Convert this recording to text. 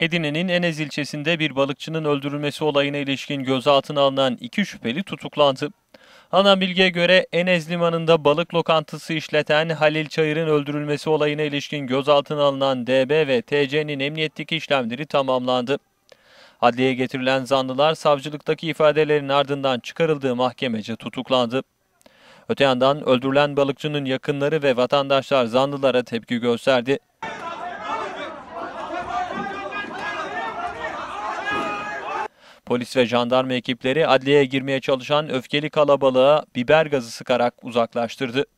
Edirne'nin Enez ilçesinde bir balıkçının öldürülmesi olayına ilişkin gözaltına alınan iki şüpheli tutuklandı. Ana bilgiye göre Enez Limanı'nda balık lokantası işleten Halil Çayır'ın öldürülmesi olayına ilişkin gözaltına alınan DB ve TC'nin emniyetteki işlemleri tamamlandı. Adliyeye getirilen zanlılar savcılıktaki ifadelerin ardından çıkarıldığı mahkemece tutuklandı. Öte yandan öldürülen balıkçının yakınları ve vatandaşlar zanlılara tepki gösterdi. Polis ve jandarma ekipleri adliyeye girmeye çalışan öfkeli kalabalığa biber gazı sıkarak uzaklaştırdı.